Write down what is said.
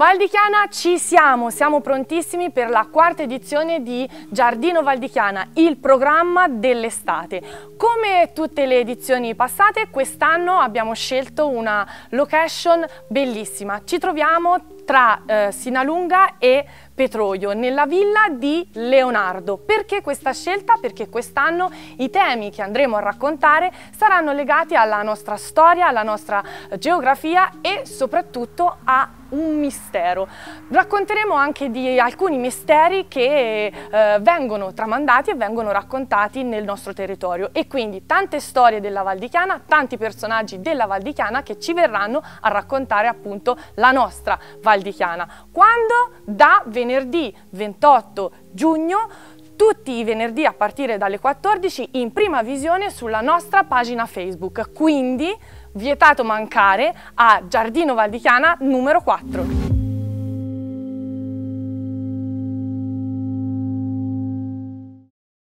Valdichiana ci siamo, siamo prontissimi per la quarta edizione di Giardino Valdichiana, il programma dell'estate. Come tutte le edizioni passate, quest'anno abbiamo scelto una location bellissima. Ci troviamo tra eh, Sinalunga e Petroio, nella villa di Leonardo. Perché questa scelta? Perché quest'anno i temi che andremo a raccontare saranno legati alla nostra storia, alla nostra geografia e soprattutto a un mistero. Racconteremo anche di alcuni misteri che eh, vengono tramandati e vengono raccontati nel nostro territorio e quindi tante storie della Val di Chiana, tanti personaggi della Val di Chiana che ci verranno a raccontare appunto la nostra Val Valdichiana. Quando? Da venerdì 28 giugno tutti i venerdì a partire dalle 14 in prima visione sulla nostra pagina Facebook. Quindi vietato mancare a Giardino Valdichiana numero 4.